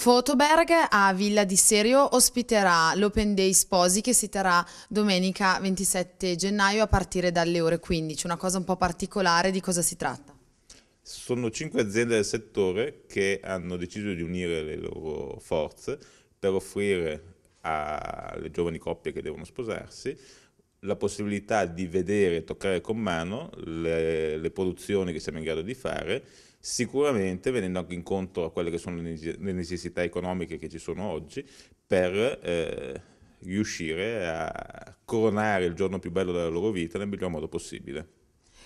Fotoberg a Villa di Serio ospiterà l'Open Day Sposi che si terrà domenica 27 gennaio a partire dalle ore 15. Una cosa un po' particolare, di cosa si tratta? Sono cinque aziende del settore che hanno deciso di unire le loro forze per offrire alle giovani coppie che devono sposarsi la possibilità di vedere e toccare con mano le, le, produzioni che siamo in grado di fare, sicuramente venendo anche incontro a quelle che sono le necessità economiche che ci sono oggi, per eh, riuscire a coronare il giorno più bello della loro vita nel miglior modo possibile.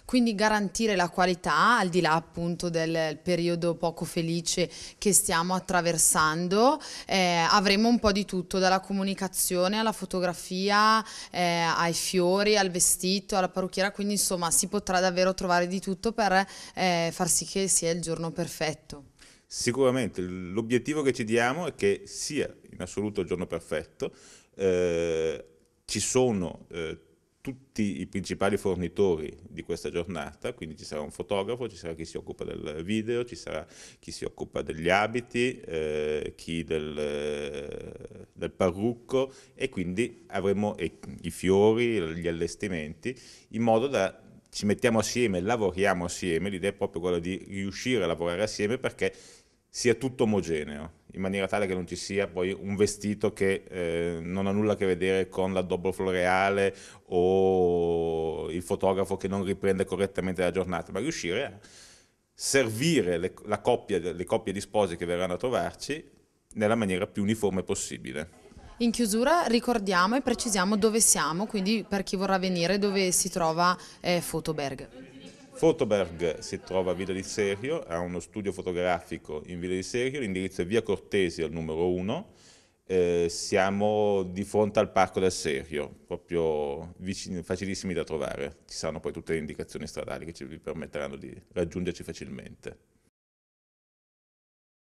Quindi garantire la qualità, al di là appunto del periodo poco felice che stiamo attraversando, eh, avremo un po' di tutto, dalla comunicazione alla fotografia, eh, ai fiori, al vestito, alla parrucchiera, quindi insomma si potrà davvero trovare di tutto per eh, far sì che sia il giorno perfetto. Sicuramente l'obiettivo che ci diamo è che sia in assoluto il giorno perfetto, eh, ci sono eh, tutti i principali fornitori di questa giornata, quindi ci sarà un fotografo, ci sarà chi si occupa del video, ci sarà chi si occupa degli abiti, eh, chi del, eh, del, parrucco e quindi avremo i, i fiori, gli allestimenti, in modo da ci mettiamo assieme, lavoriamo assieme, l'idea è proprio quella di riuscire a lavorare assieme perché sia tutto omogeneo, in maniera tale che non ci sia poi un vestito che eh, non ha nulla a che vedere con l'addobbo floreale o il fotografo che non riprende correttamente la giornata, ma riuscire a servire le, coppia, le coppie di sposi che verranno a trovarci nella maniera più uniforme possibile. In chiusura ricordiamo e precisiamo dove siamo, quindi per chi vorrà venire dove si trova eh, Fotoberg. Fotoberg si trova a Villa di Serio, ha uno studio fotografico in Villa di Serio, l'indirizzo è via Cortesi al numero 1, eh, siamo di fronte al Parco del Serio, proprio vicini, facilissimi da trovare, ci saranno poi tutte le indicazioni stradali che ci permetteranno di raggiungerci facilmente.